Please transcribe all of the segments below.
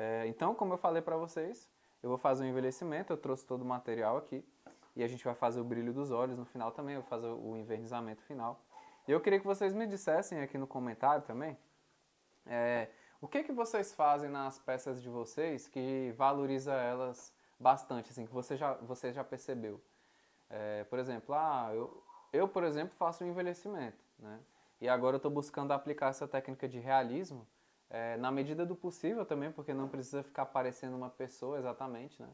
É, então, como eu falei para vocês, eu vou fazer o um envelhecimento, eu trouxe todo o material aqui. E a gente vai fazer o brilho dos olhos no final também, eu vou fazer o envernizamento final. E eu queria que vocês me dissessem aqui no comentário também, é, o que que vocês fazem nas peças de vocês que valoriza elas bastante, assim, que você já, você já percebeu? É, por exemplo, ah, eu, eu, por exemplo, faço um envelhecimento, né? E agora eu estou buscando aplicar essa técnica de realismo é, na medida do possível também, porque não precisa ficar parecendo uma pessoa exatamente, né?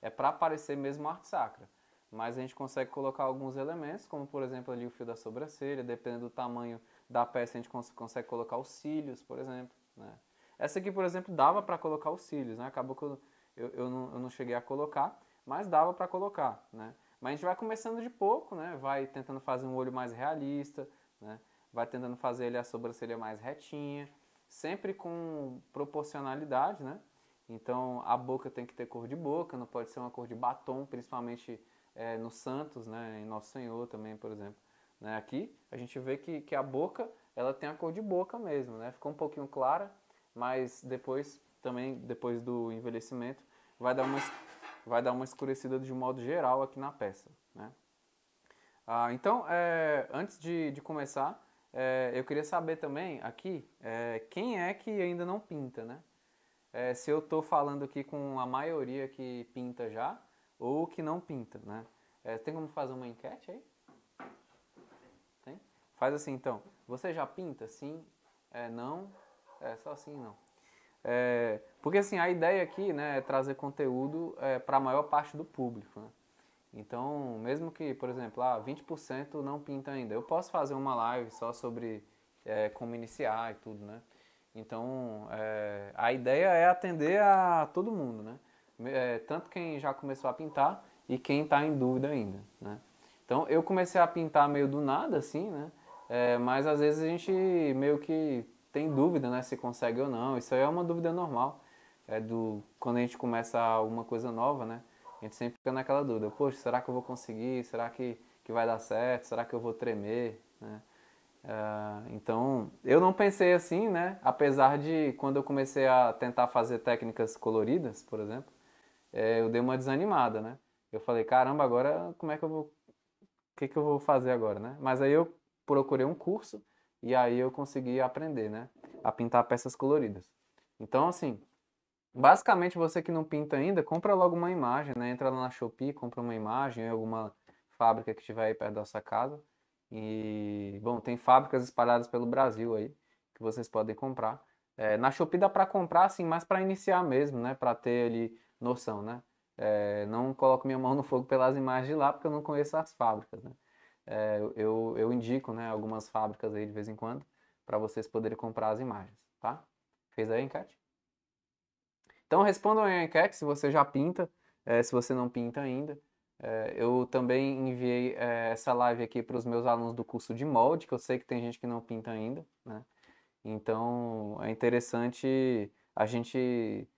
É para aparecer mesmo arte sacra. Mas a gente consegue colocar alguns elementos, como por exemplo ali o fio da sobrancelha, dependendo do tamanho da peça, a gente cons consegue colocar os cílios, por exemplo. Né? Essa aqui, por exemplo, dava para colocar os cílios, né? Acabou que eu, eu, eu, não, eu não cheguei a colocar, mas dava para colocar, né? Mas a gente vai começando de pouco, né? Vai tentando fazer um olho mais realista, né? Vai tentando fazer ele a sobrancelha mais retinha, sempre com proporcionalidade, né? Então a boca tem que ter cor de boca, não pode ser uma cor de batom, principalmente é, no Santos, né? Em Nosso Senhor também, por exemplo. Né? Aqui a gente vê que, que a boca ela tem a cor de boca mesmo, né? Ficou um pouquinho clara, mas depois também depois do envelhecimento vai dar uma vai dar uma escurecida de modo geral aqui na peça, né? Ah, então é, antes de, de começar é, eu queria saber também aqui é, quem é que ainda não pinta, né? É, se eu estou falando aqui com a maioria que pinta já ou que não pinta, né? É, tem como fazer uma enquete aí? Tem? Faz assim então. Você já pinta? Sim? É, não? É só assim não. É, porque assim a ideia aqui né, é trazer conteúdo para a maior parte do público. Né? Então, mesmo que, por exemplo, ah, 20% não pinta ainda, eu posso fazer uma live só sobre é, como iniciar e tudo, né? Então, é, a ideia é atender a todo mundo, né? É, tanto quem já começou a pintar e quem está em dúvida ainda, né? Então, eu comecei a pintar meio do nada, assim, né? É, mas às vezes a gente meio que tem dúvida, né? Se consegue ou não. Isso aí é uma dúvida normal. É do quando a gente começa uma coisa nova, né? A gente sempre fica naquela dúvida, poxa, será que eu vou conseguir? Será que, que vai dar certo? Será que eu vou tremer? Né? Uh, então, eu não pensei assim, né? Apesar de quando eu comecei a tentar fazer técnicas coloridas, por exemplo, é, eu dei uma desanimada, né? Eu falei, caramba, agora como é que eu vou... O que, que eu vou fazer agora, né? Mas aí eu procurei um curso e aí eu consegui aprender, né? A pintar peças coloridas. Então, assim, Basicamente, você que não pinta ainda, compra logo uma imagem, né? Entra lá na Shopee, compra uma imagem, alguma fábrica que estiver aí perto da sua casa. E, bom, tem fábricas espalhadas pelo Brasil aí, que vocês podem comprar. É, na Shopee dá para comprar, assim, mais para iniciar mesmo, né? Para ter ali noção, né? É, não coloco minha mão no fogo pelas imagens de lá, porque eu não conheço as fábricas, né? É, eu, eu indico, né, algumas fábricas aí de vez em quando, para vocês poderem comprar as imagens, tá? Fez aí a enquete? Então respondam aí a enquete se você já pinta, é, se você não pinta ainda. É, eu também enviei é, essa live aqui para os meus alunos do curso de molde, que eu sei que tem gente que não pinta ainda, né? Então é interessante a gente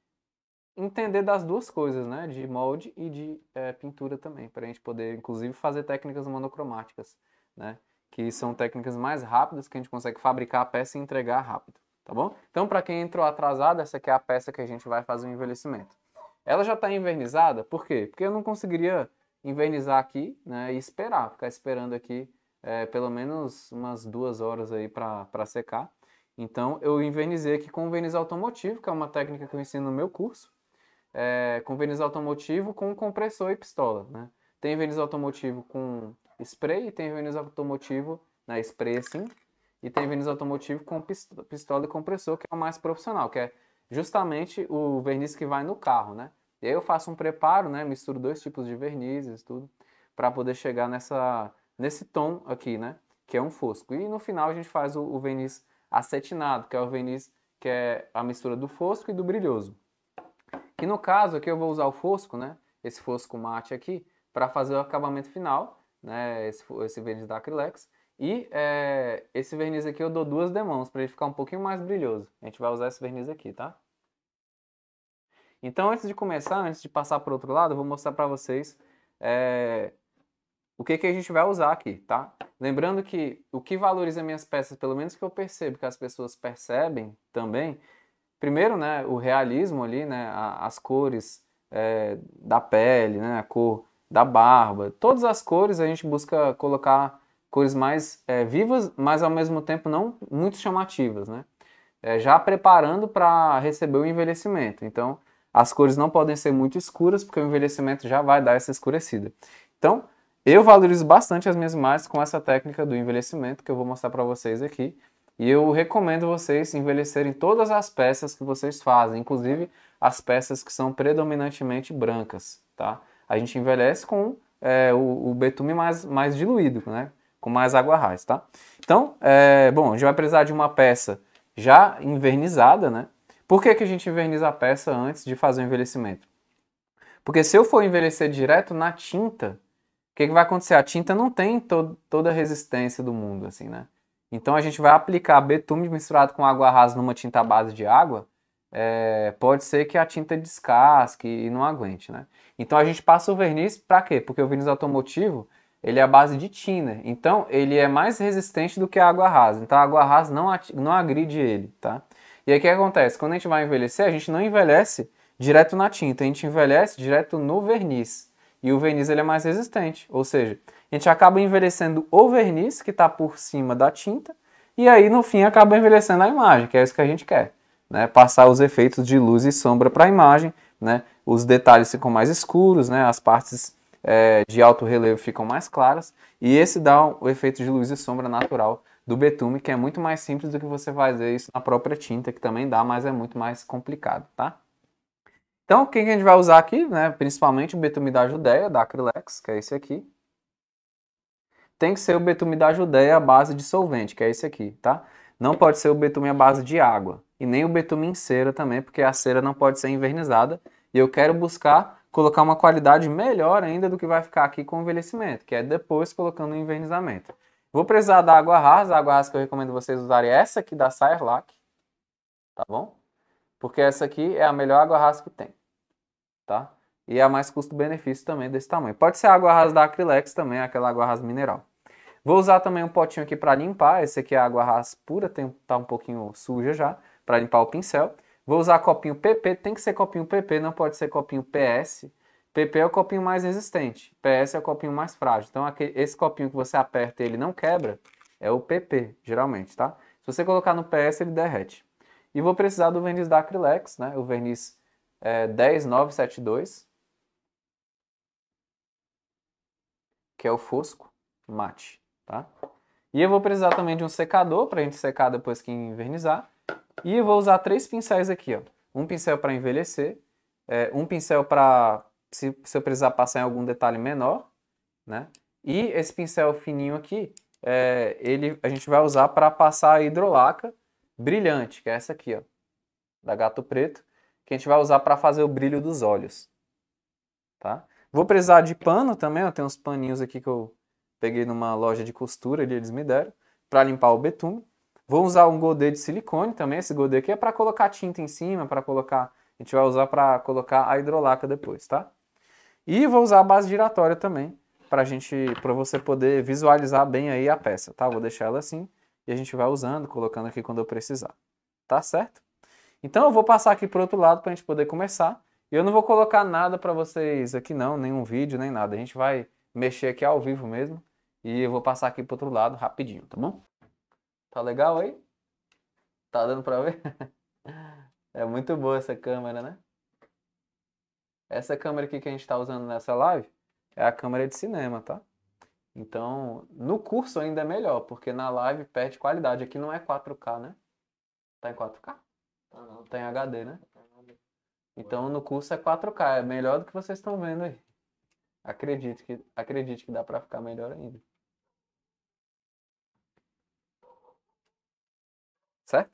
entender das duas coisas, né? De molde e de é, pintura também, para a gente poder, inclusive, fazer técnicas monocromáticas, né? Que são técnicas mais rápidas que a gente consegue fabricar a peça e entregar rápido tá bom? Então, para quem entrou atrasado, essa aqui é a peça que a gente vai fazer o envelhecimento. Ela já está envernizada, por quê? Porque eu não conseguiria envernizar aqui né, e esperar, ficar esperando aqui é, pelo menos umas duas horas aí para secar. Então, eu envernizei aqui com o verniz automotivo, que é uma técnica que eu ensino no meu curso, é, com verniz automotivo com compressor e pistola, né? Tem verniz automotivo com spray e tem verniz automotivo na né, spray assim, e tem verniz automotivo com pistola e compressor, que é o mais profissional, que é justamente o verniz que vai no carro, né? E aí eu faço um preparo, né? Misturo dois tipos de vernizes, tudo, para poder chegar nessa, nesse tom aqui, né? Que é um fosco. E no final a gente faz o, o verniz acetinado, que é o verniz que é a mistura do fosco e do brilhoso. Que no caso aqui eu vou usar o fosco, né? Esse fosco mate aqui, para fazer o acabamento final, né? Esse, esse verniz da Acrylex. E é, esse verniz aqui eu dou duas demãos para ele ficar um pouquinho mais brilhoso. A gente vai usar esse verniz aqui, tá? Então, antes de começar, antes de passar para o outro lado, eu vou mostrar para vocês é, o que, que a gente vai usar aqui, tá? Lembrando que o que valoriza minhas peças, pelo menos que eu percebo que as pessoas percebem também, primeiro, né, o realismo ali, né, as cores é, da pele, né, a cor da barba, todas as cores a gente busca colocar cores mais é, vivas, mas ao mesmo tempo não muito chamativas, né? É, já preparando para receber o envelhecimento. Então, as cores não podem ser muito escuras, porque o envelhecimento já vai dar essa escurecida. Então, eu valorizo bastante as minhas imagens com essa técnica do envelhecimento que eu vou mostrar para vocês aqui. E eu recomendo vocês envelhecerem todas as peças que vocês fazem, inclusive as peças que são predominantemente brancas, tá? A gente envelhece com é, o, o betume mais, mais diluído, né? com mais água raiz, tá? Então, é, bom, a gente vai precisar de uma peça já envernizada, né? Por que, que a gente enverniza a peça antes de fazer o envelhecimento? Porque se eu for envelhecer direto na tinta, o que, que vai acontecer? A tinta não tem to toda a resistência do mundo, assim, né? Então a gente vai aplicar betume misturado com água rasa numa tinta à base de água, é, pode ser que a tinta descasque e não aguente, né? Então a gente passa o verniz para quê? Porque o verniz automotivo ele é a base de tina, né? então ele é mais resistente do que a água rasa. Então a água rasa não, não agride ele, tá? E aí o que acontece? Quando a gente vai envelhecer, a gente não envelhece direto na tinta, a gente envelhece direto no verniz. E o verniz ele é mais resistente, ou seja, a gente acaba envelhecendo o verniz que está por cima da tinta e aí no fim acaba envelhecendo a imagem, que é isso que a gente quer, né? Passar os efeitos de luz e sombra para a imagem, né? Os detalhes ficam mais escuros, né? As partes é, de alto relevo ficam mais claras e esse dá o efeito de luz e sombra natural do betume, que é muito mais simples do que você fazer isso na própria tinta, que também dá, mas é muito mais complicado, tá? Então, o que a gente vai usar aqui, né, principalmente o betume da Judéia, da Acrylex, que é esse aqui. Tem que ser o betume da Judéia à base de solvente, que é esse aqui, tá? Não pode ser o betume à base de água. E nem o betume em cera também, porque a cera não pode ser invernizada. E eu quero buscar colocar uma qualidade melhor ainda do que vai ficar aqui com o envelhecimento, que é depois colocando o envernizamento. Vou precisar da água rasa, a água rasa que eu recomendo vocês usarem é essa aqui da Sairlac, tá bom? Porque essa aqui é a melhor água rasa que tem, tá? E é a mais custo-benefício também desse tamanho. Pode ser a água rasa da Acrylex também, aquela água rasa mineral. Vou usar também um potinho aqui para limpar, esse aqui é a água rasa pura, tem, tá um pouquinho suja já, para limpar o pincel. Vou usar copinho PP, tem que ser copinho PP, não pode ser copinho PS. PP é o copinho mais resistente, PS é o copinho mais frágil. Então aqui, esse copinho que você aperta e ele não quebra é o PP, geralmente, tá? Se você colocar no PS, ele derrete. E vou precisar do verniz da Acrylex, né? O verniz é, 10972, que é o fosco mate, tá? E eu vou precisar também de um secador para a gente secar depois que envernizar. E eu vou usar três pincéis aqui, ó. Um pincel para envelhecer, é, um pincel para se, se eu precisar passar em algum detalhe menor, né? E esse pincel fininho aqui, é, ele, a gente vai usar para passar a hidrolaca brilhante, que é essa aqui, ó, da Gato Preto, que a gente vai usar para fazer o brilho dos olhos, tá? Vou precisar de pano também, ó, tem uns paninhos aqui que eu peguei numa loja de costura, eles me deram, para limpar o betume. Vou usar um godet de silicone também, esse godet aqui é para colocar tinta em cima, para colocar, a gente vai usar para colocar a hidrolaca depois, tá? E vou usar a base giratória também, para gente, para você poder visualizar bem aí a peça, tá? Vou deixar ela assim e a gente vai usando, colocando aqui quando eu precisar, tá certo? Então eu vou passar aqui para outro lado para a gente poder começar. E eu não vou colocar nada para vocês aqui não, nenhum vídeo, nem nada. A gente vai mexer aqui ao vivo mesmo e eu vou passar aqui para outro lado rapidinho, tá bom? Tá legal aí? Tá dando pra ver? É muito boa essa câmera, né? Essa câmera aqui que a gente está usando nessa live é a câmera de cinema, tá? Então, no curso ainda é melhor, porque na live perde qualidade. Aqui não é 4K, né? Tá em 4K? Tá não. Tá em HD, né? Tá então, no curso é 4K. É melhor do que vocês estão vendo aí. Acredite que, acredite que dá para ficar melhor ainda. certo?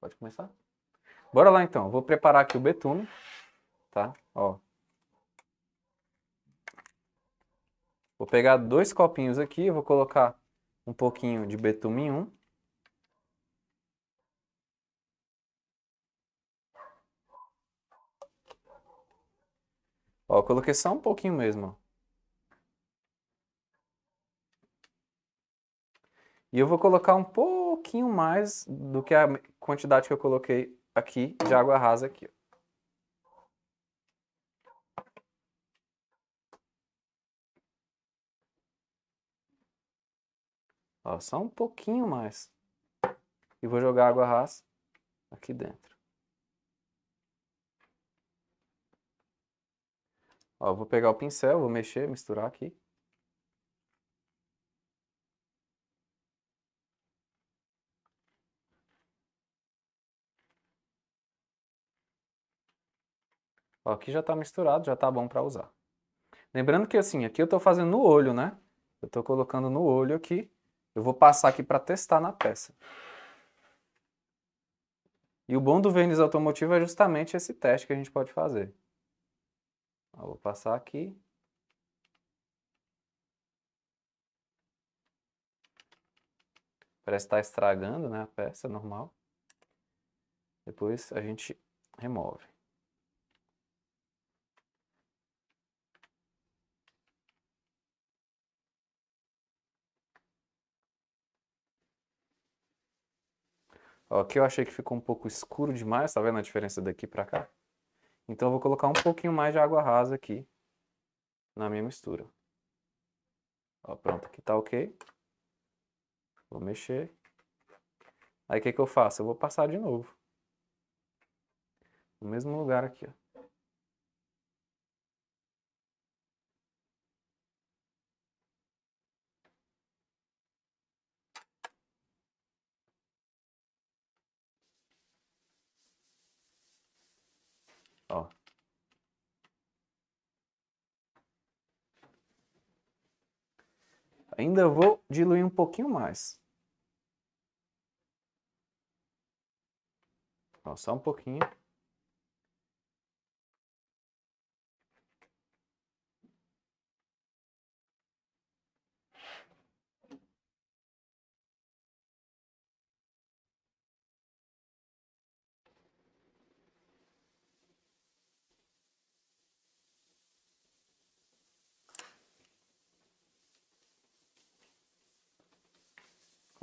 Pode começar? Bora lá então, eu vou preparar aqui o betume, tá? Ó. Vou pegar dois copinhos aqui, vou colocar um pouquinho de betume em um. Ó, coloquei só um pouquinho mesmo, ó. E eu vou colocar um pouquinho mais do que a quantidade que eu coloquei aqui de água rasa aqui. Ó, só um pouquinho mais. E vou jogar água rasa aqui dentro. Ó, vou pegar o pincel, vou mexer, misturar aqui. Ó, aqui já está misturado, já está bom para usar. Lembrando que assim, aqui eu estou fazendo no olho, né? Eu estou colocando no olho aqui. Eu vou passar aqui para testar na peça. E o bom do verniz automotivo é justamente esse teste que a gente pode fazer. vou passar aqui. Parece estar tá estragando né, a peça, normal. Depois a gente remove. Aqui eu achei que ficou um pouco escuro demais, tá vendo a diferença daqui para cá? Então eu vou colocar um pouquinho mais de água rasa aqui na minha mistura. Ó, pronto, aqui tá ok. Vou mexer. Aí o que, que eu faço? Eu vou passar de novo. No mesmo lugar aqui, ó. Ó. Ainda vou diluir um pouquinho mais. Ó, só um pouquinho.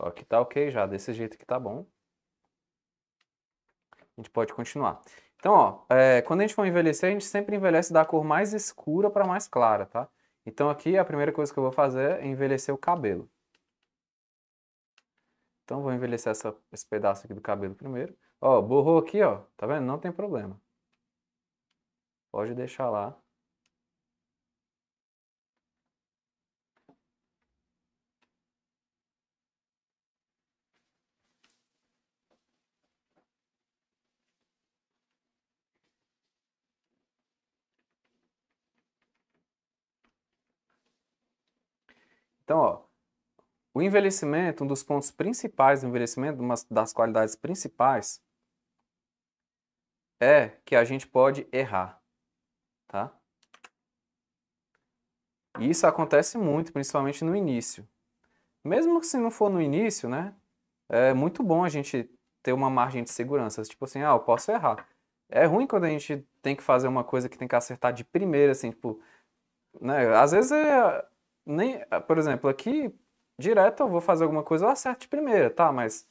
Ó, aqui tá ok já, desse jeito que tá bom. A gente pode continuar. Então, ó, é, quando a gente for envelhecer, a gente sempre envelhece da cor mais escura para mais clara, tá? Então aqui a primeira coisa que eu vou fazer é envelhecer o cabelo. Então vou envelhecer essa, esse pedaço aqui do cabelo primeiro. Ó, borrou aqui, ó, tá vendo? Não tem problema. Pode deixar lá. Então, ó, o envelhecimento, um dos pontos principais do envelhecimento, uma das qualidades principais, é que a gente pode errar, tá? E isso acontece muito, principalmente no início. Mesmo se não for no início, né? É muito bom a gente ter uma margem de segurança. Tipo assim, ah, eu posso errar. É ruim quando a gente tem que fazer uma coisa que tem que acertar de primeira, assim, tipo. Né? Às vezes é, nem, ah, por exemplo, aqui direto eu vou fazer alguma coisa, eu acerto de primeira, tá? Mas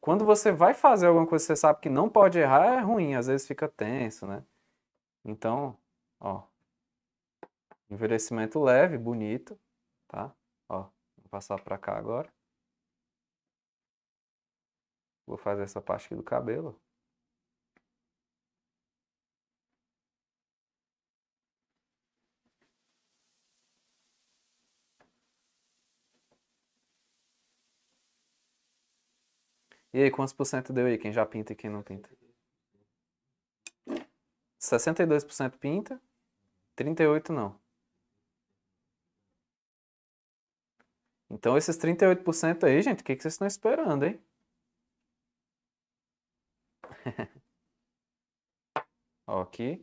quando você vai fazer alguma coisa você sabe que não pode errar, é ruim, às vezes fica tenso, né? Então, ó, envelhecimento leve, bonito, tá? Ó, vou passar pra cá agora. Vou fazer essa parte aqui do cabelo. E aí, quantos por cento deu aí? Quem já pinta e quem não pinta? 62% pinta, 38% não. Então, esses 38% aí, gente, o que, que vocês estão esperando, hein? Ó, aqui.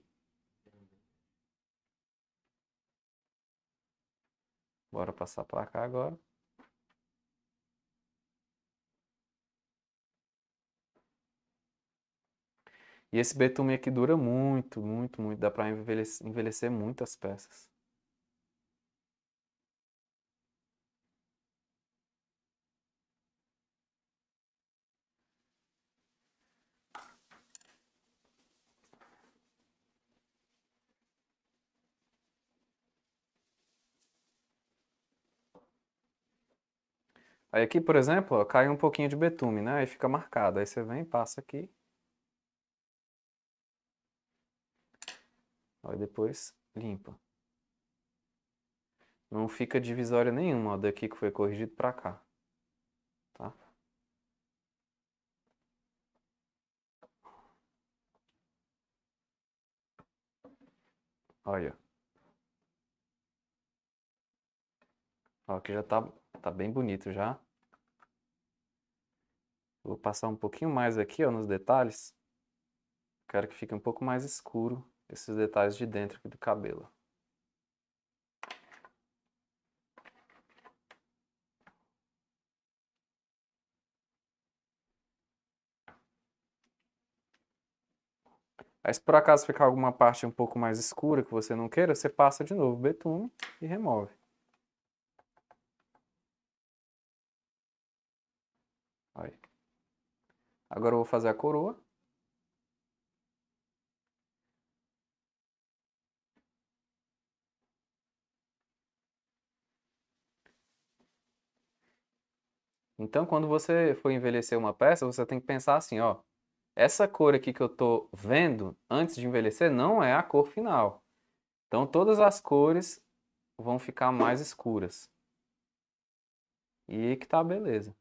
Bora passar para cá agora. E esse betume aqui dura muito, muito, muito. Dá para envelhecer, envelhecer muitas peças. Aí aqui, por exemplo, ó, cai um pouquinho de betume, né? Aí fica marcado. Aí você vem, passa aqui Aí depois limpa. Não fica divisória nenhuma ó, daqui que foi corrigido para cá. Tá? Olha. Ó, aqui já tá, tá bem bonito já. Vou passar um pouquinho mais aqui ó, nos detalhes. Quero que fique um pouco mais escuro esses detalhes de dentro aqui do cabelo. Aí se por acaso ficar alguma parte um pouco mais escura que você não queira, você passa de novo o betume e remove. Aí. Agora eu vou fazer a coroa. Então, quando você for envelhecer uma peça, você tem que pensar assim, ó, essa cor aqui que eu estou vendo antes de envelhecer não é a cor final. Então, todas as cores vão ficar mais escuras. E aí que tá a beleza.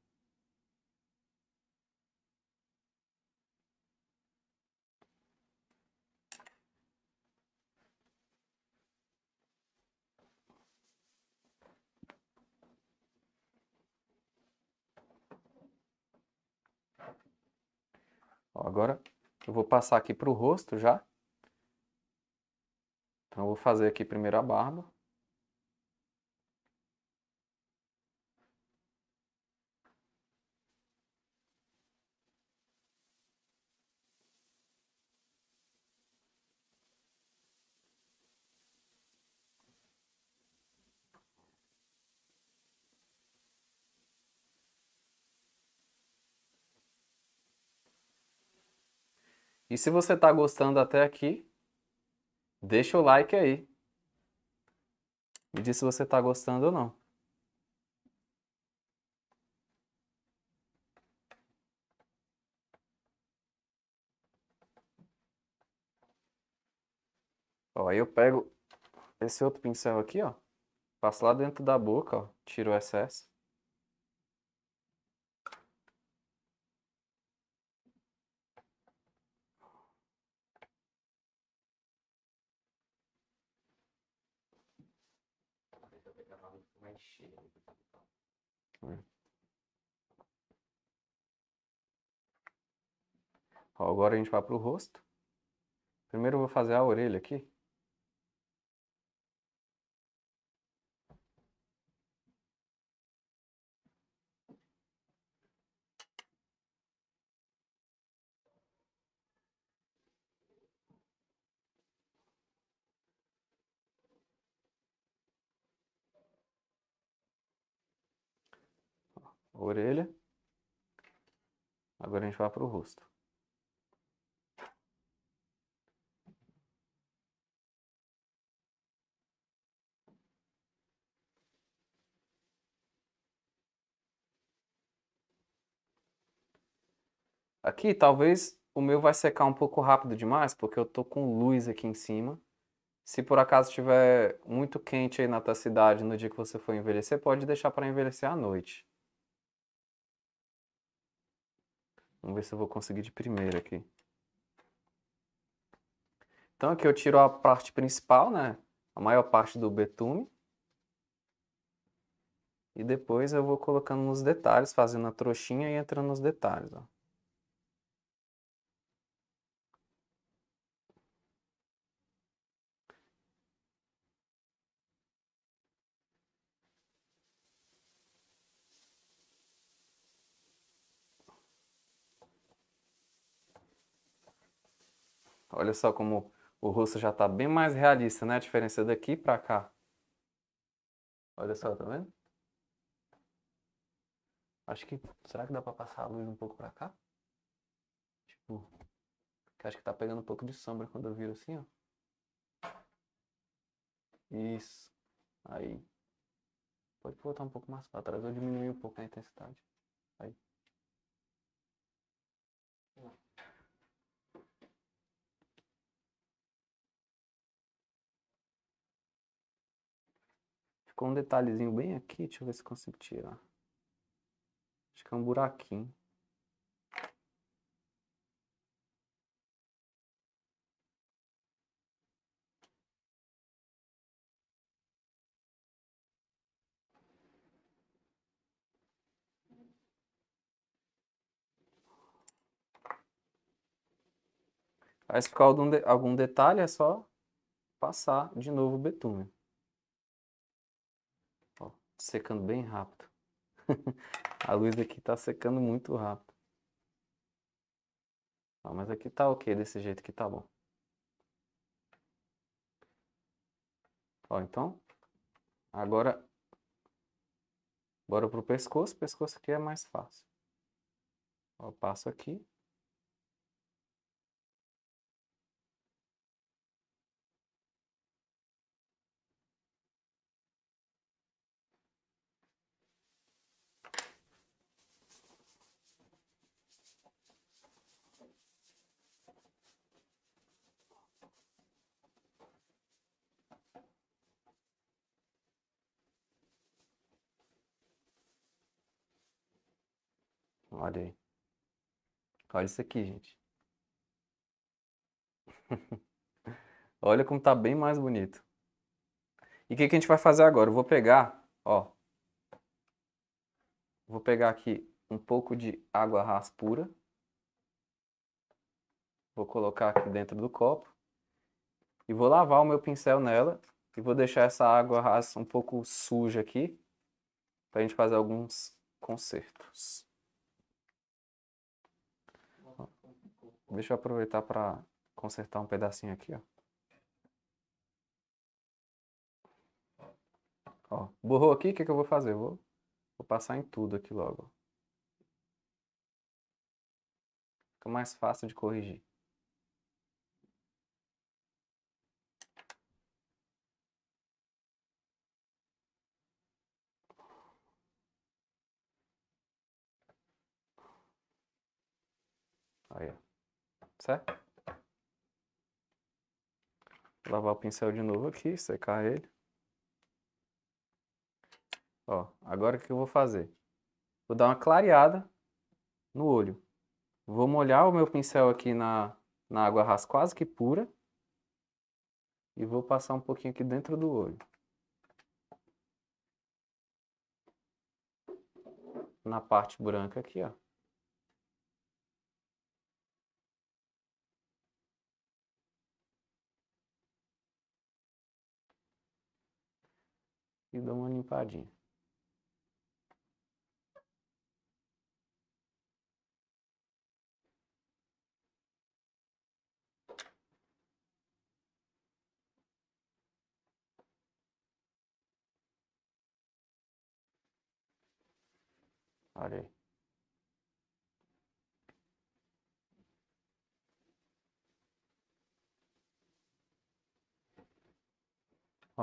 Agora eu vou passar aqui para o rosto já. Então eu vou fazer aqui primeiro a barba. E se você está gostando até aqui, deixa o like aí. Me diz se você está gostando ou não. Ó, aí eu pego esse outro pincel aqui, ó. Passo lá dentro da boca, ó. Tiro o excesso. Ó, agora a gente vai para o rosto. Primeiro eu vou fazer a orelha aqui. orelha. Agora a gente vai para o rosto. Aqui, talvez o meu vai secar um pouco rápido demais, porque eu tô com luz aqui em cima. Se por acaso estiver muito quente aí na tua cidade no dia que você for envelhecer, pode deixar para envelhecer à noite. Vamos ver se eu vou conseguir de primeira aqui. Então aqui eu tiro a parte principal, né? A maior parte do betume. E depois eu vou colocando nos detalhes, fazendo a trouxinha e entrando nos detalhes, ó. Olha só como o rosto já está bem mais realista, né? A diferença é daqui para cá. Olha só, tá vendo? Acho que. Será que dá para passar a luz um pouco para cá? Tipo. acho que tá pegando um pouco de sombra quando eu viro assim, ó. Isso. Aí. Pode voltar um pouco mais para trás ou diminuir um pouco a intensidade. Aí. Ficou um detalhezinho bem aqui, deixa eu ver se consigo tirar. Acho que é um buraquinho. Aí se ficar algum, algum detalhe é só passar de novo o betume secando bem rápido. a luz aqui está secando muito rápido. mas aqui tá ok, desse jeito que tá bom. Ó, então, agora, bora pro pescoço. O pescoço aqui é mais fácil. Ó, eu passo aqui. Olha isso aqui, gente. Olha como tá bem mais bonito. E o que, que a gente vai fazer agora? Eu vou pegar, ó. Vou pegar aqui um pouco de água raspura. Vou colocar aqui dentro do copo. E vou lavar o meu pincel nela. E vou deixar essa água rasa um pouco suja aqui. Pra gente fazer alguns consertos. Deixa eu aproveitar para consertar um pedacinho aqui, ó. Ó, borrou aqui, o que, é que eu vou fazer? Eu vou, vou passar em tudo aqui logo. Fica mais fácil de corrigir. Aí, ó certo? Lavar o pincel de novo aqui, secar ele. Ó, agora o que eu vou fazer? Vou dar uma clareada no olho. Vou molhar o meu pincel aqui na, na água ras quase que pura. E vou passar um pouquinho aqui dentro do olho. Na parte branca aqui, ó. e dou uma limpadinha. Olha aí.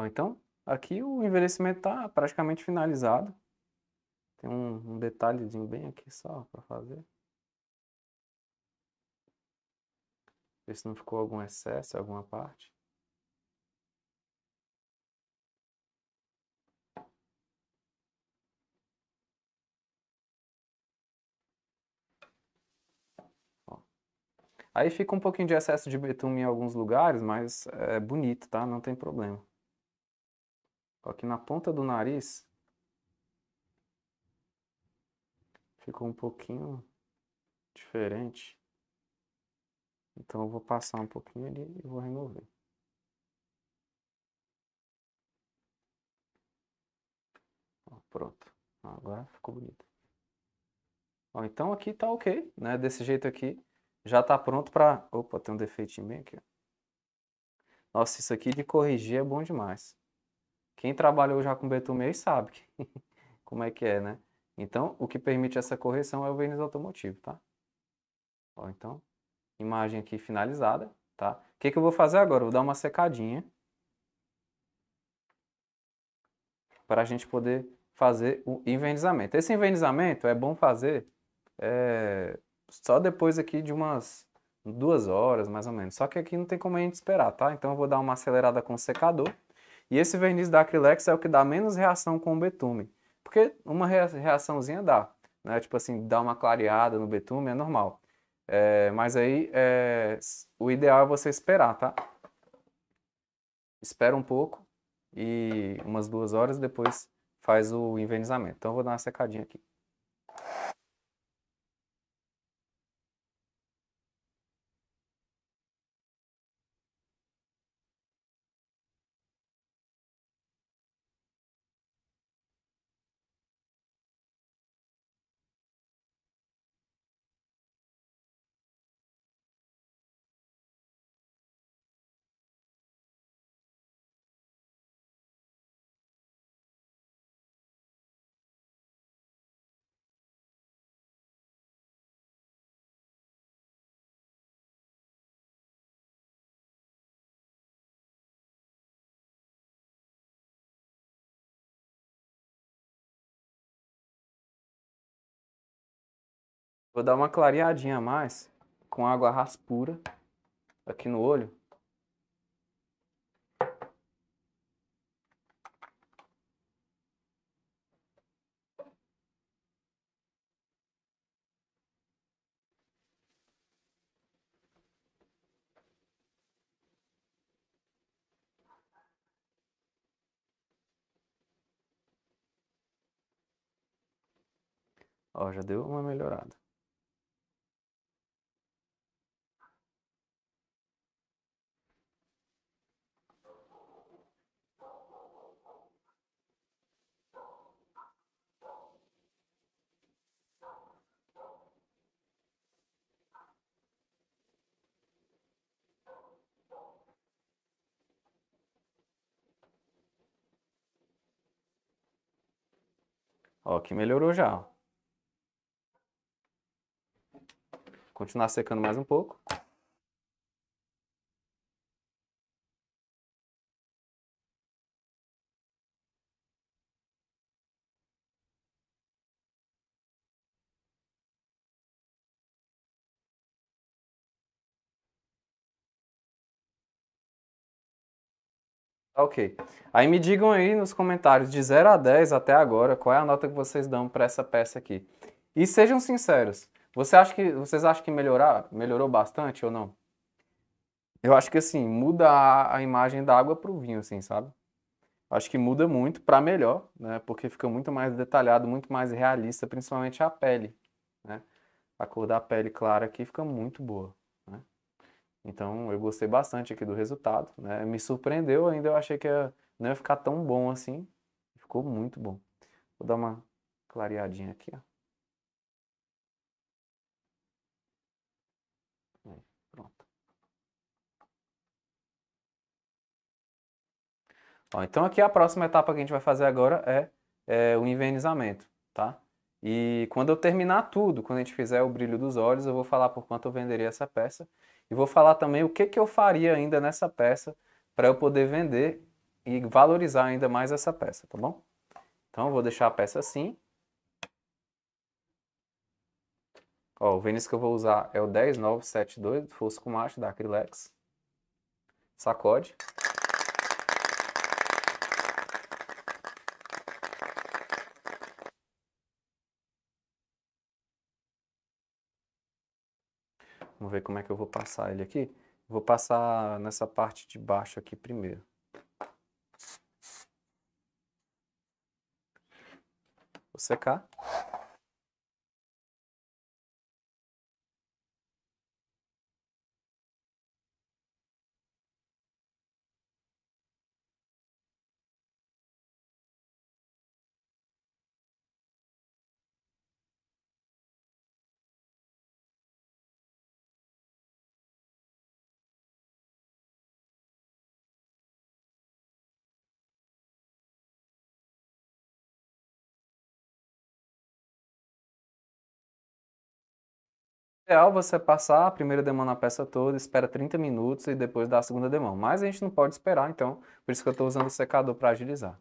então, Aqui o envelhecimento está praticamente finalizado. Tem um, um detalhezinho bem aqui só para fazer. Ver se não ficou algum excesso, alguma parte. Aí fica um pouquinho de excesso de betume em alguns lugares, mas é bonito, tá? Não tem problema aqui na ponta do nariz, ficou um pouquinho diferente. Então eu vou passar um pouquinho ali e vou remover. Ó, pronto. Agora ficou bonito. Ó, então aqui tá ok, né? Desse jeito aqui já tá pronto para... Opa, tem um defeitinho bem aqui. Nossa, isso aqui de corrigir é bom demais. Quem trabalhou já com betumês sabe como é que é, né? Então, o que permite essa correção é o verniz automotivo, tá? Ó, então, imagem aqui finalizada, tá? O que, que eu vou fazer agora? Eu vou dar uma secadinha para a gente poder fazer o envernizamento. Esse envernizamento é bom fazer é, só depois aqui de umas duas horas, mais ou menos. Só que aqui não tem como a gente esperar, tá? Então eu vou dar uma acelerada com o secador. E esse verniz da Acrylex é o que dá menos reação com o betume. Porque uma reaçãozinha dá, né? Tipo assim, dá uma clareada no betume, é normal. É, mas aí, é, o ideal é você esperar, tá? Espera um pouco e umas duas horas depois faz o envernizamento. Então eu vou dar uma secadinha aqui. Vou dar uma clareadinha a mais com água raspura aqui no olho. Ó, já deu uma melhorada. que melhorou já. Ó. Continuar secando mais um pouco. Tá ok. Aí me digam aí nos comentários, de 0 a 10 até agora, qual é a nota que vocês dão para essa peça aqui. E sejam sinceros, você acha que, vocês acham que melhorar, melhorou bastante ou não? Eu acho que assim, muda a, a imagem da água para o vinho, assim, sabe? Acho que muda muito para melhor, né? Porque fica muito mais detalhado, muito mais realista, principalmente a pele, né? A cor da pele clara aqui fica muito boa. Então eu gostei bastante aqui do resultado, né? Me surpreendeu ainda, eu achei que não ia ficar tão bom assim. Ficou muito bom. Vou dar uma clareadinha aqui, ó. Pronto. Ó, então aqui a próxima etapa que a gente vai fazer agora é, é o envernizamento, tá? E quando eu terminar tudo, quando a gente fizer o brilho dos olhos, eu vou falar por quanto eu venderia essa peça. E vou falar também o que, que eu faria ainda nessa peça para eu poder vender e valorizar ainda mais essa peça, tá bom? Então eu vou deixar a peça assim. Ó, o Vênus que eu vou usar é o 10972 do Fosco Macho da Acrylex. Sacode. Vamos ver como é que eu vou passar ele aqui. Vou passar nessa parte de baixo aqui primeiro. Vou secar. ideal você passar a primeira demão na peça toda, espera 30 minutos e depois dá a segunda demão. Mas a gente não pode esperar, então por isso que eu estou usando o secador para agilizar.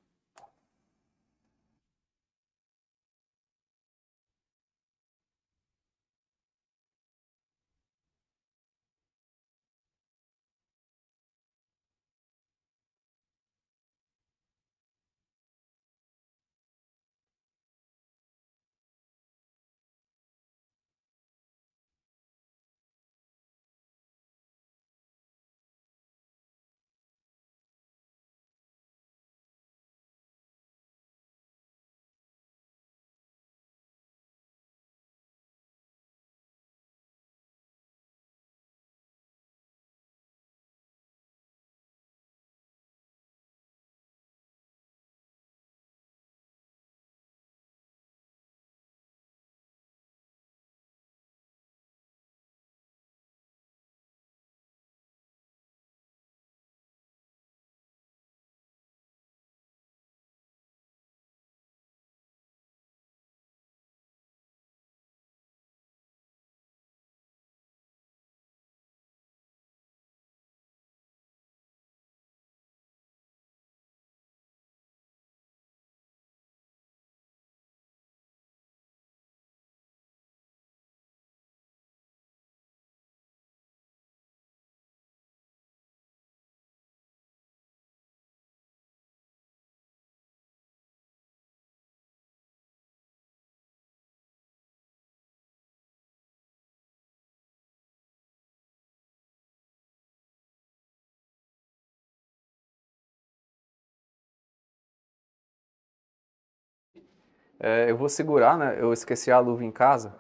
É, eu vou segurar, né? Eu esqueci a luva em casa.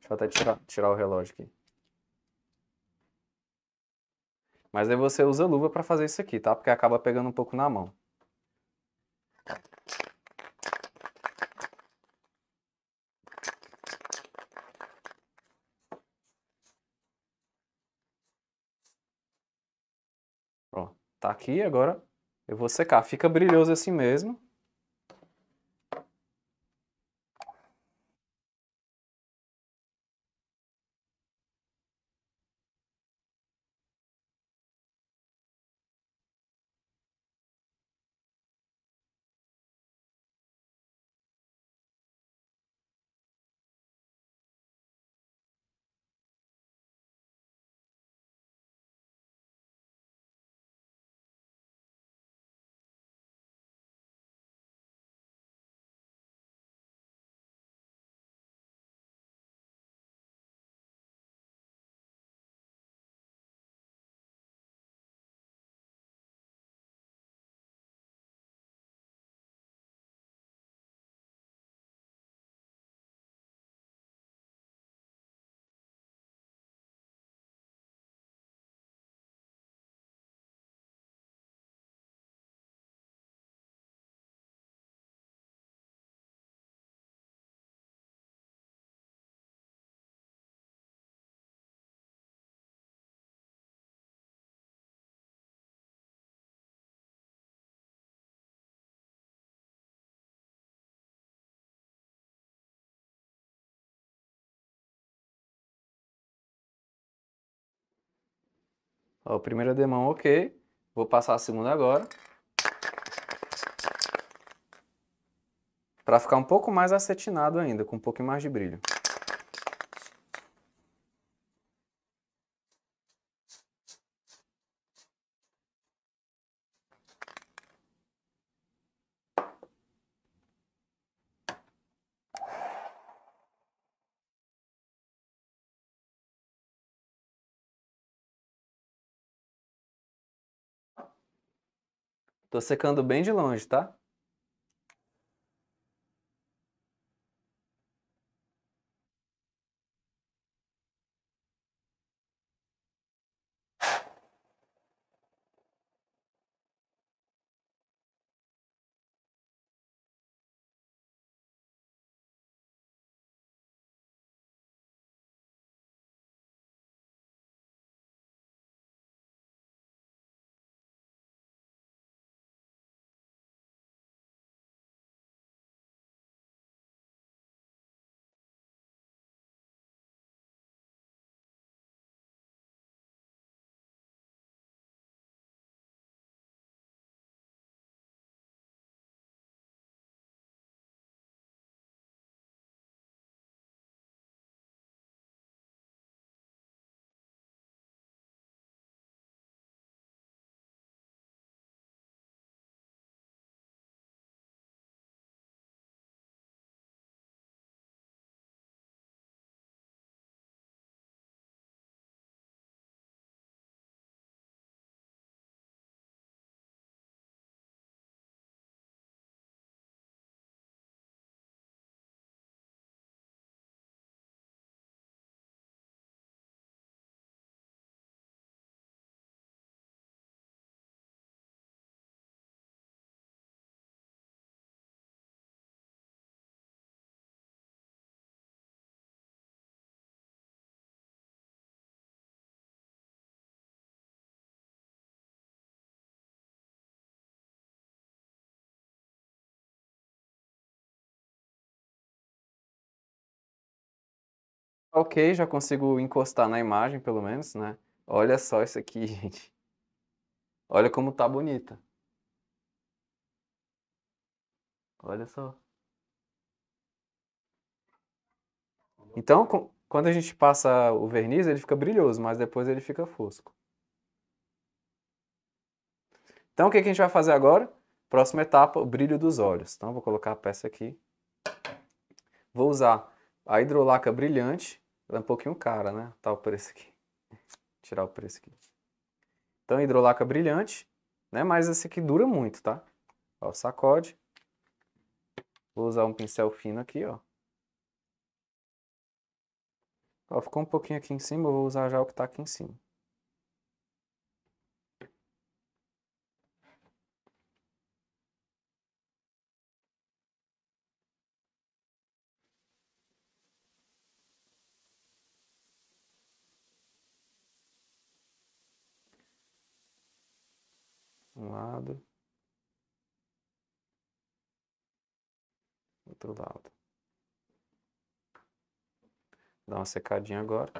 Deixa eu até tirar, tirar o relógio aqui. Mas aí você usa luva para fazer isso aqui, tá? Porque acaba pegando um pouco na mão. Ó, tá aqui agora eu vou secar. Fica brilhoso assim mesmo. Ó, primeira demão, ok. Vou passar a segunda agora. Para ficar um pouco mais acetinado ainda, com um pouquinho mais de brilho. Tô secando bem de longe, tá? Ok, já consigo encostar na imagem, pelo menos, né? Olha só isso aqui, gente. Olha como tá bonita. Olha só. Então, quando a gente passa o verniz, ele fica brilhoso, mas depois ele fica fosco. Então, o que, que a gente vai fazer agora? Próxima etapa, o brilho dos olhos. Então, vou colocar a peça aqui. Vou usar a hidrolaca brilhante ela é um pouquinho cara, né? Tá o preço aqui. Vou tirar o preço aqui. Então, hidrolaca é brilhante, né? Mas esse aqui dura muito, tá? Ó, sacode. Vou usar um pincel fino aqui, ó. Ó, ficou um pouquinho aqui em cima, eu vou usar já o que tá aqui em cima. outro lado. Dá uma secadinha agora.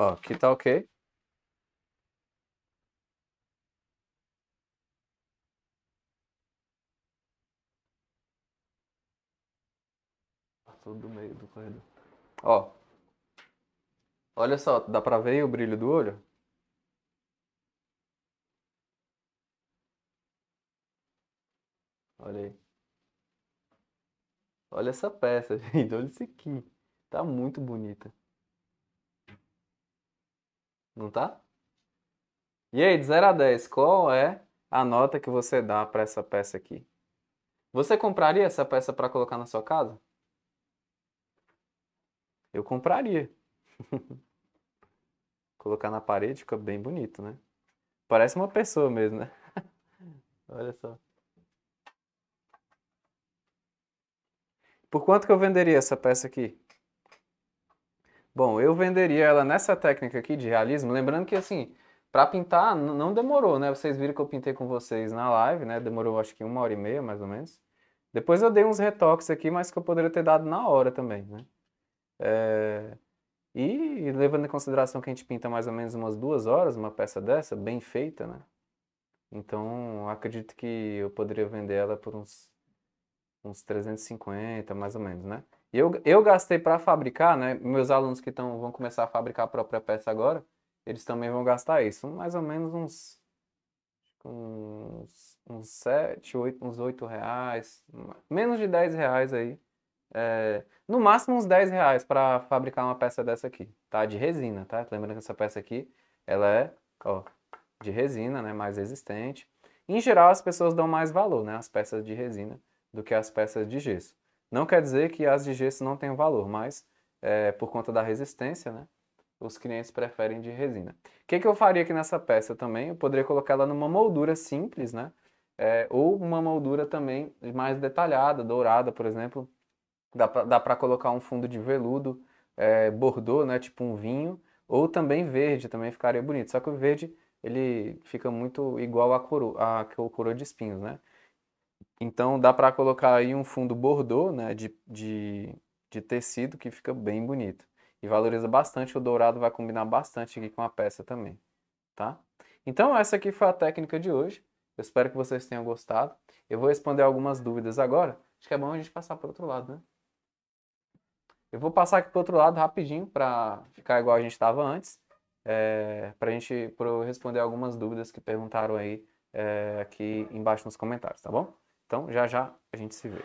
Ó, aqui tá ok. do meio do corredor. Ó. Olha só, dá pra ver o brilho do olho? Olha aí. Olha essa peça, gente. Olha isso aqui. Tá muito bonita não tá? E aí, de 0 a 10, qual é a nota que você dá para essa peça aqui? Você compraria essa peça para colocar na sua casa? Eu compraria. colocar na parede fica bem bonito, né? Parece uma pessoa mesmo, né? Olha só. Por quanto que eu venderia essa peça aqui? Bom, eu venderia ela nessa técnica aqui de realismo, lembrando que assim, para pintar não demorou, né? Vocês viram que eu pintei com vocês na live, né? Demorou acho que uma hora e meia, mais ou menos. Depois eu dei uns retoques aqui, mas que eu poderia ter dado na hora também, né? É... E levando em consideração que a gente pinta mais ou menos umas duas horas uma peça dessa, bem feita, né? Então, acredito que eu poderia vender ela por uns, uns 350, mais ou menos, né? Eu, eu gastei para fabricar, né? Meus alunos que tão, vão começar a fabricar a própria peça agora, eles também vão gastar isso. Mais ou menos uns. Uns, uns 7, 8, uns 8 reais. Menos de 10 reais aí. É, no máximo uns 10 reais para fabricar uma peça dessa aqui, tá? De resina, tá? Lembrando que essa peça aqui, ela é, ó, de resina, né? Mais resistente. Em geral, as pessoas dão mais valor, né? As peças de resina do que as peças de gesso. Não quer dizer que as de gesso não tenham valor, mas é, por conta da resistência, né? Os clientes preferem de resina. O que, que eu faria aqui nessa peça também? Eu poderia colocar ela numa moldura simples, né? É, ou uma moldura também mais detalhada, dourada, por exemplo. Dá para colocar um fundo de veludo é, bordô, né? Tipo um vinho. Ou também verde, também ficaria bonito. Só que o verde, ele fica muito igual à coroa, à coroa de espinhos, né? Então dá para colocar aí um fundo bordô né, de, de, de, tecido que fica bem bonito. E valoriza bastante, o dourado vai combinar bastante aqui com a peça também, tá? Então essa aqui foi a técnica de hoje. Eu espero que vocês tenham gostado. Eu vou responder algumas dúvidas agora. Acho que é bom a gente passar para outro lado, né? Eu vou passar aqui para outro lado rapidinho para ficar igual a gente estava antes. É, para gente pra eu responder algumas dúvidas que perguntaram aí é, aqui embaixo nos comentários, tá bom? Então já já a gente se vê.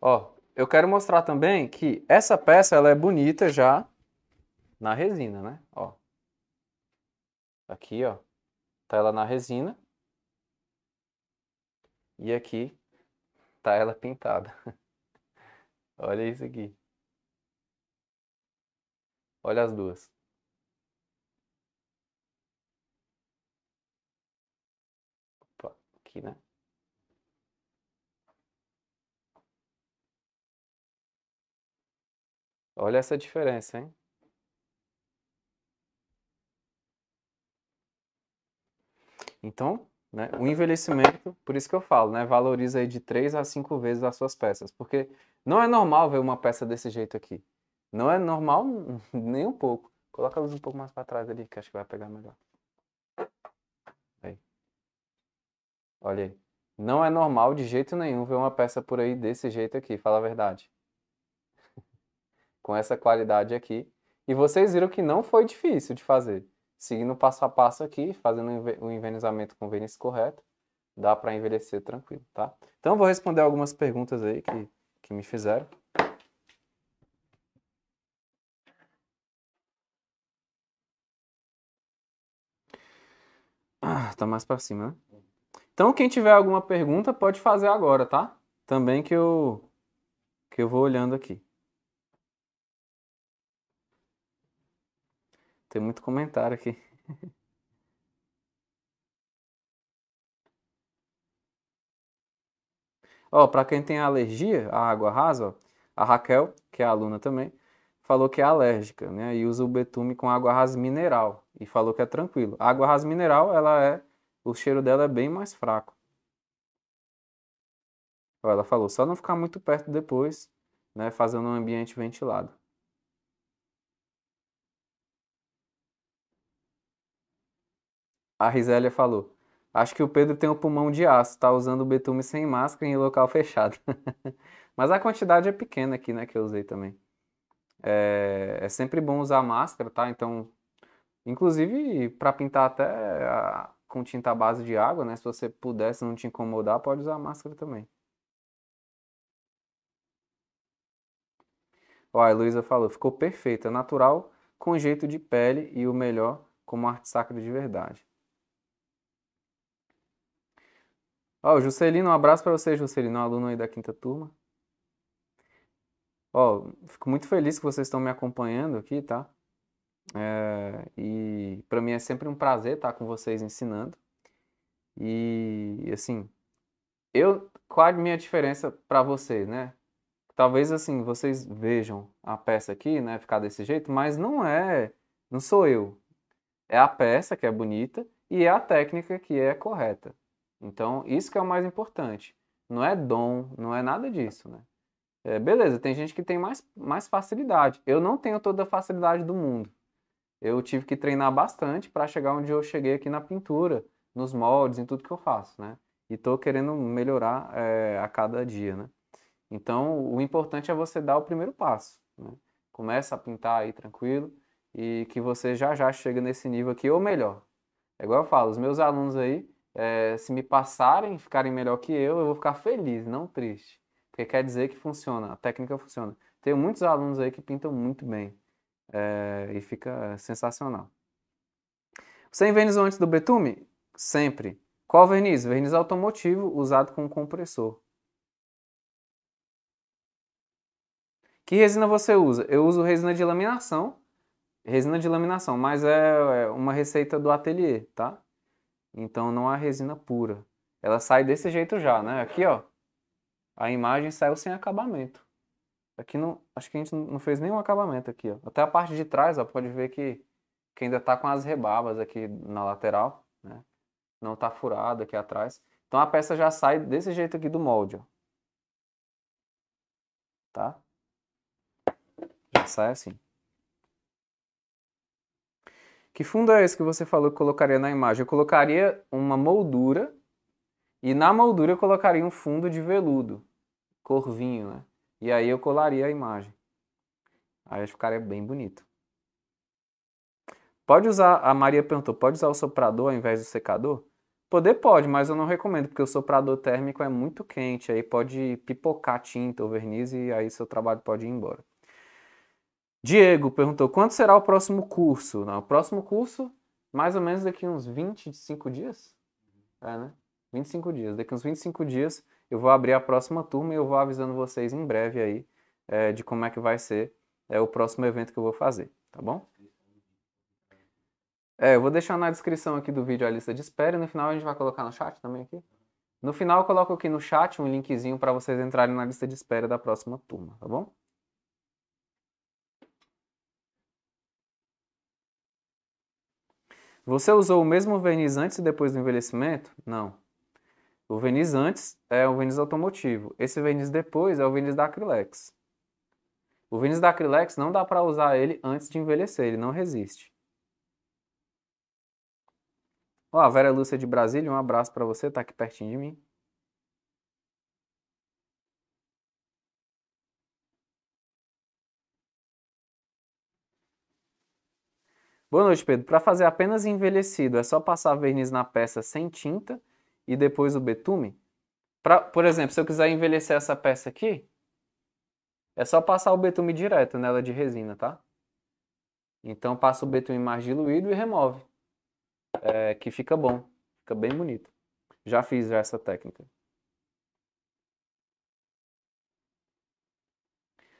Ó, eu quero mostrar também que essa peça ela é bonita já na resina, né? Ó. Aqui, ó. Tá ela na resina. E aqui tá ela pintada. Olha isso aqui. Olha as duas. Opa, aqui, né? Olha essa diferença, hein? Então, né, o envelhecimento, por isso que eu falo, né, valoriza aí de 3 a 5 vezes as suas peças, porque não é normal ver uma peça desse jeito aqui. Não é normal nem um pouco. Coloca a luz um pouco mais para trás ali, que acho que vai pegar melhor. Aí. Olha aí. Não é normal de jeito nenhum ver uma peça por aí desse jeito aqui, fala a verdade com essa qualidade aqui. E vocês viram que não foi difícil de fazer. Seguindo passo a passo aqui, fazendo o envenenamento com verniz correto, dá para envelhecer tranquilo, tá? Então vou responder algumas perguntas aí que, que me fizeram. Ah, tá mais para cima, né? Então quem tiver alguma pergunta pode fazer agora, tá? Também que eu que eu vou olhando aqui. Tem muito comentário aqui. Ó, oh, para quem tem alergia à água rasa, a Raquel, que é aluna também, falou que é alérgica, né? E usa o betume com água rasa mineral e falou que é tranquilo. A água rasa mineral, ela é o cheiro dela é bem mais fraco. ela falou, só não ficar muito perto depois, né, fazendo um ambiente ventilado. A Risélia falou: Acho que o Pedro tem um pulmão de aço, tá usando o betume sem máscara em local fechado. Mas a quantidade é pequena aqui, né, que eu usei também. É, é sempre bom usar máscara, tá? Então, inclusive para pintar até a, com tinta à base de água, né? Se você puder, se não te incomodar, pode usar máscara também. Ó, a Luísa falou, ficou perfeita, natural, com jeito de pele e o melhor, como arte sacra de verdade. Ó, oh, Juscelino, um abraço para você, Juscelino, aluno aí da quinta turma. Ó, oh, fico muito feliz que vocês estão me acompanhando aqui, tá? É, e para mim é sempre um prazer estar com vocês ensinando. E assim, eu qual a minha diferença para vocês, né? Talvez assim vocês vejam a peça aqui, né, ficar desse jeito, mas não é, não sou eu. É a peça que é bonita e é a técnica que é correta. Então, isso que é o mais importante. Não é dom, não é nada disso, né? É, beleza, tem gente que tem mais, mais facilidade. Eu não tenho toda a facilidade do mundo. Eu tive que treinar bastante para chegar onde eu cheguei aqui na pintura, nos moldes, em tudo que eu faço, né? E estou querendo melhorar é, a cada dia, né? Então, o importante é você dar o primeiro passo. Né? Começa a pintar aí tranquilo e que você já já chega nesse nível aqui, ou melhor. É igual eu falo, os meus alunos aí, é, se me passarem, ficarem melhor que eu, eu vou ficar feliz, não triste. Porque quer dizer que funciona, a técnica funciona. Tenho muitos alunos aí que pintam muito bem é, e fica sensacional. Você envernizou antes do betume? Sempre. Qual verniz? Verniz automotivo usado com compressor. Que resina você usa? Eu uso resina de laminação, resina de laminação, mas é, é uma receita do ateliê, tá? Então não há resina pura. Ela sai desse jeito já, né? Aqui, ó, a imagem saiu sem acabamento. Aqui não, acho que a gente não fez nenhum acabamento aqui, ó. Até a parte de trás, ó, pode ver que, que ainda tá com as rebabas aqui na lateral, né? Não tá furado aqui atrás. Então a peça já sai desse jeito aqui do molde, ó. Tá? Já sai assim. Que fundo é esse que você falou que colocaria na imagem? Eu colocaria uma moldura e na moldura eu colocaria um fundo de veludo, cor vinho, né? E aí eu colaria a imagem. Aí acho que ficaria bem bonito. Pode usar, a Maria perguntou, pode usar o soprador ao invés do secador? Poder pode, mas eu não recomendo, porque o soprador térmico é muito quente, aí pode pipocar tinta ou verniz e aí seu trabalho pode ir embora. Diego perguntou: quando será o próximo curso? Não, o próximo curso, mais ou menos daqui uns 25 dias? É, né? 25 dias. Daqui uns 25 dias eu vou abrir a próxima turma e eu vou avisando vocês em breve aí é, de como é que vai ser é, o próximo evento que eu vou fazer, tá bom? É, eu vou deixar na descrição aqui do vídeo a lista de espera e no final a gente vai colocar no chat também aqui. No final eu coloco aqui no chat um linkzinho para vocês entrarem na lista de espera da próxima turma, tá bom? Você usou o mesmo verniz antes e depois do envelhecimento? Não. O verniz antes é o verniz automotivo. Esse verniz depois é o verniz da Acrylex. O verniz da Acrylex não dá para usar ele antes de envelhecer, ele não resiste. Ó, a Vera Lúcia de Brasília, um abraço para você, tá aqui pertinho de mim. Boa noite, Pedro. Para fazer apenas envelhecido, é só passar verniz na peça sem tinta e depois o betume? Pra, por exemplo, se eu quiser envelhecer essa peça aqui, é só passar o betume direto nela de resina, tá? Então passa o betume mais diluído e remove. É, que fica bom. Fica bem bonito. Já fiz essa técnica.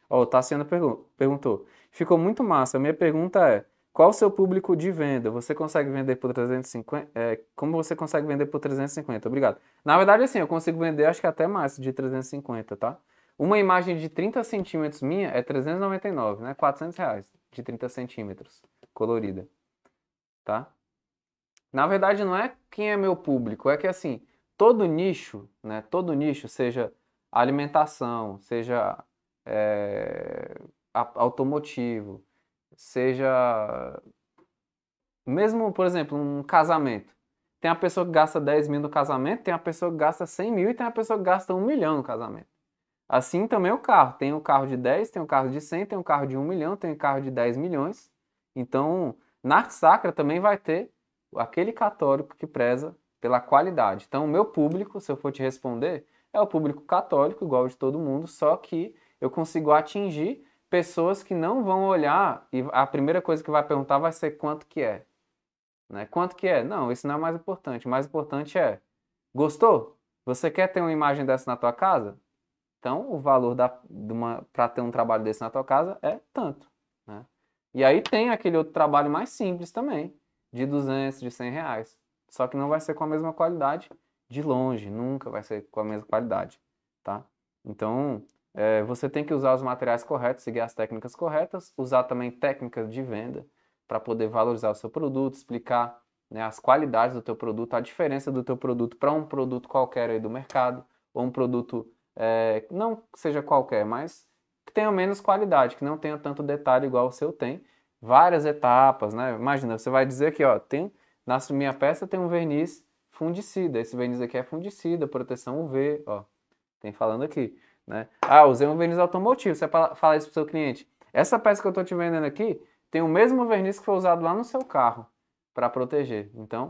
Ó, oh, o Tassiano pergun perguntou. Ficou muito massa. Minha pergunta é, qual o seu público de venda? Você consegue vender por 350? É, como você consegue vender por 350? Obrigado. Na verdade, assim, eu consigo vender acho que até mais de 350, tá? Uma imagem de 30 centímetros minha é 399, né? 400 reais de 30 centímetros, colorida, tá? Na verdade, não é quem é meu público, é que assim, todo nicho, né? Todo nicho, seja alimentação, seja é, automotivo, seja. Mesmo, por exemplo, um casamento. Tem a pessoa que gasta 10 mil no casamento, tem a pessoa que gasta 100 mil e tem a pessoa que gasta 1 milhão no casamento. Assim também é o carro. Tem o um carro de 10, tem o um carro de 100, tem o um carro de 1 milhão, tem o carro de 10 milhões. Então, na arte sacra também vai ter aquele católico que preza pela qualidade. Então, o meu público, se eu for te responder, é o público católico, igual de todo mundo, só que eu consigo atingir pessoas que não vão olhar e a primeira coisa que vai perguntar vai ser quanto que é. Né? Quanto que é? Não, isso não é mais importante. O mais importante é, gostou? Você quer ter uma imagem dessa na tua casa? Então, o valor para ter um trabalho desse na tua casa é tanto. Né? E aí tem aquele outro trabalho mais simples também, de 200, de 100 reais. Só que não vai ser com a mesma qualidade de longe, nunca vai ser com a mesma qualidade, tá? Então, é, você tem que usar os materiais corretos, seguir as técnicas corretas, usar também técnicas de venda para poder valorizar o seu produto, explicar né, as qualidades do teu produto, a diferença do teu produto para um produto qualquer aí do mercado, ou um produto, é, não seja qualquer, mas que tenha menos qualidade, que não tenha tanto detalhe igual o seu tem. Várias etapas, né? Imagina, você vai dizer que, ó, tem, na minha peça tem um verniz fundicida, esse verniz aqui é fundicida, proteção UV, ó, tem falando aqui. Né? Ah, usei um verniz automotivo. Você fala isso para o seu cliente. Essa peça que eu estou te vendendo aqui tem o mesmo verniz que foi usado lá no seu carro para proteger. Então,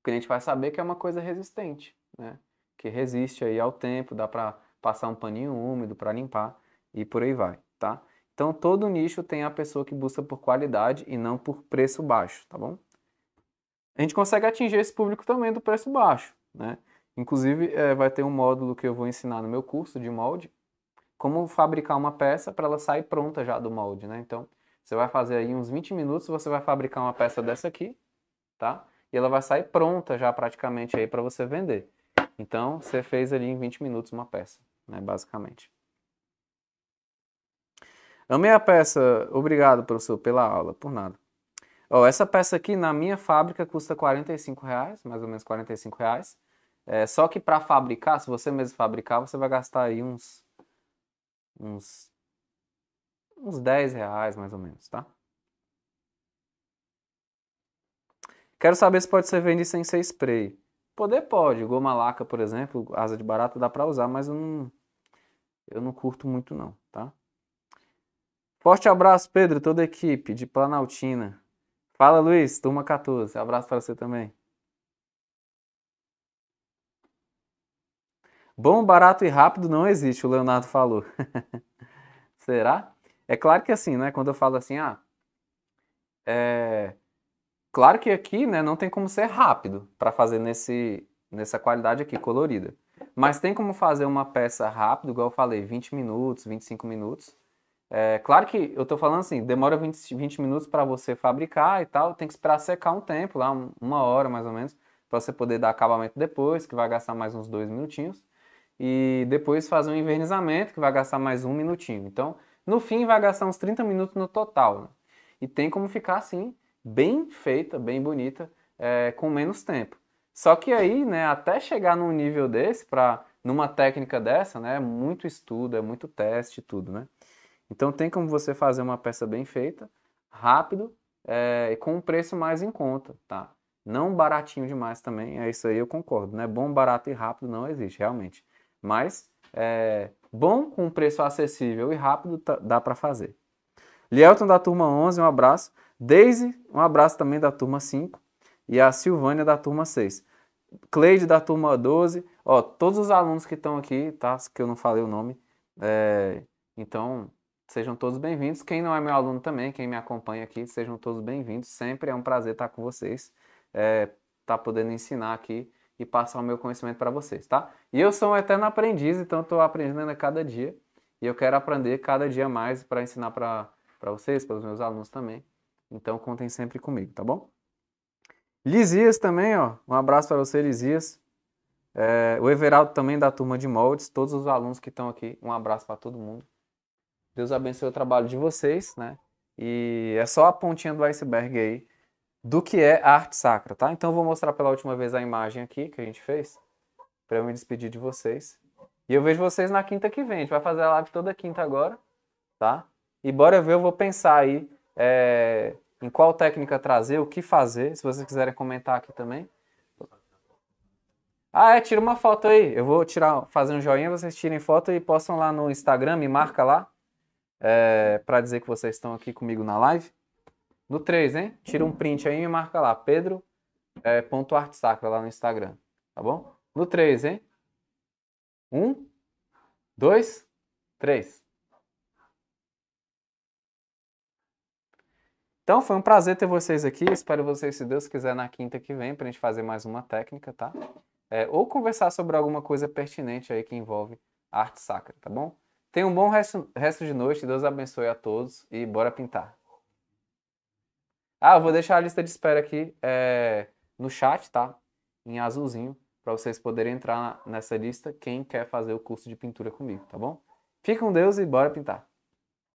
o cliente vai saber que é uma coisa resistente, né? que resiste aí ao tempo, dá para passar um paninho úmido para limpar e por aí vai. Tá? Então, todo nicho tem a pessoa que busca por qualidade e não por preço baixo, tá bom? A gente consegue atingir esse público também do preço baixo, né? Inclusive, é, vai ter um módulo que eu vou ensinar no meu curso de molde, como fabricar uma peça para ela sair pronta já do molde, né? Então, você vai fazer aí uns 20 minutos, você vai fabricar uma peça dessa aqui, tá? E ela vai sair pronta já praticamente aí para você vender. Então, você fez ali em 20 minutos uma peça, né, basicamente. Amei a peça. Obrigado, professor, pela aula. Por nada. Oh, essa peça aqui na minha fábrica custa 45 reais, mais ou menos 45 reais. É, só que para fabricar, se você mesmo fabricar, você vai gastar aí uns. uns. uns 10 reais mais ou menos, tá? Quero saber se pode ser vendido sem ser spray. Poder pode, goma laca, por exemplo, asa de barata dá para usar, mas eu não, eu não curto muito não, tá? Forte abraço, Pedro, toda a equipe de Planaltina. Fala, Luiz, turma 14. Abraço para você também. Bom, barato e rápido não existe, o Leonardo falou. Será? É claro que assim, né? Quando eu falo assim, ah, é... Claro que aqui, né, não tem como ser rápido para fazer nesse, nessa qualidade aqui colorida. Mas tem como fazer uma peça rápido, igual eu falei, 20 minutos, 25 minutos. É, claro que eu estou falando assim, demora 20, 20 minutos para você fabricar e tal, tem que esperar secar um tempo, lá uma hora mais ou menos, para você poder dar acabamento depois, que vai gastar mais uns dois minutinhos e depois fazer um envernizamento que vai gastar mais um minutinho. Então, no fim, vai gastar uns 30 minutos no total. Né? E tem como ficar assim, bem feita, bem bonita, é, com menos tempo. Só que aí, né, até chegar num nível desse, pra, numa técnica dessa, né, é muito estudo, é muito teste, tudo, né? Então tem como você fazer uma peça bem feita, rápido é, e com um preço mais em conta, tá? Não baratinho demais também, é isso aí eu concordo, né? Bom, barato e rápido não existe, realmente. Mas é, bom, com um preço acessível e rápido, tá, dá para fazer. Lielton da turma 11, um abraço. Daisy, um abraço também da turma 5. E a Silvânia da turma 6. Cleide da turma 12. Ó, todos os alunos que estão aqui, tá? Que eu não falei o nome. É, então, sejam todos bem-vindos. Quem não é meu aluno também, quem me acompanha aqui, sejam todos bem-vindos. Sempre é um prazer estar com vocês. É, tá podendo ensinar aqui e passar o meu conhecimento para vocês, tá? E eu sou um eterno aprendiz, então estou aprendendo a cada dia e eu quero aprender cada dia mais para ensinar para vocês, para os meus alunos também. Então contem sempre comigo, tá bom? Lisias também, ó. Um abraço para você, Lisias. É, o Everaldo também da turma de moldes, todos os alunos que estão aqui, um abraço para todo mundo. Deus abençoe o trabalho de vocês, né? E é só a pontinha do iceberg aí do que é arte sacra, tá? Então eu vou mostrar pela última vez a imagem aqui que a gente fez, para eu me despedir de vocês. E eu vejo vocês na quinta que vem. A gente vai fazer a live toda quinta agora, tá? E bora ver, eu vou pensar aí é, em qual técnica trazer, o que fazer, se vocês quiserem comentar aqui também. Ah, é, tira uma foto aí. Eu vou tirar, fazer um joinha, vocês tirem foto e postam lá no Instagram, me marca lá, é, para dizer que vocês estão aqui comigo na live. No 3, hein? Tira um uhum. print aí e me marca lá. Pedro é, ponto arte sacra lá no Instagram. Tá bom? No 3, hein? Um, dois, três. Então foi um prazer ter vocês aqui. Espero vocês, se Deus quiser, na quinta que vem, pra gente fazer mais uma técnica, tá? É, ou conversar sobre alguma coisa pertinente aí que envolve arte sacra, tá bom? Tenha um bom resto, resto de noite, Deus abençoe a todos e bora pintar! Ah, eu vou deixar a lista de espera aqui é, no chat, tá? Em azulzinho, para vocês poderem entrar nessa lista quem quer fazer o curso de pintura comigo, tá bom? Fica com Deus e bora pintar!